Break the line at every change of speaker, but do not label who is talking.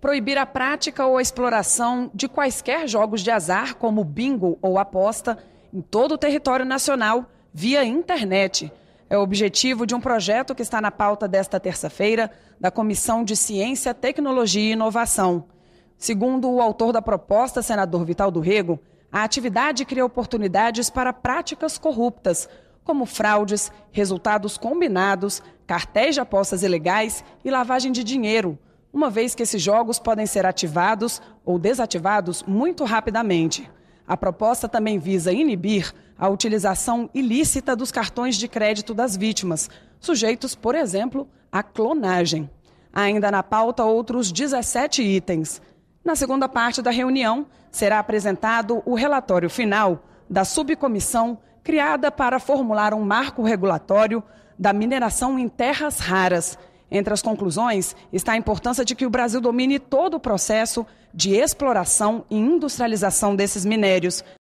proibir a prática ou a exploração de quaisquer jogos de azar, como bingo ou aposta, em todo o território nacional via internet. É o objetivo de um projeto que está na pauta desta terça-feira da Comissão de Ciência, Tecnologia e Inovação. Segundo o autor da proposta, senador Vital do Rego, a atividade cria oportunidades para práticas corruptas, como fraudes, resultados combinados, cartéis de apostas ilegais e lavagem de dinheiro uma vez que esses jogos podem ser ativados ou desativados muito rapidamente. A proposta também visa inibir a utilização ilícita dos cartões de crédito das vítimas, sujeitos, por exemplo, à clonagem. Ainda na pauta, outros 17 itens. Na segunda parte da reunião, será apresentado o relatório final da subcomissão criada para formular um marco regulatório da mineração em terras raras entre as conclusões está a importância de que o Brasil domine todo o processo de exploração e industrialização desses minérios,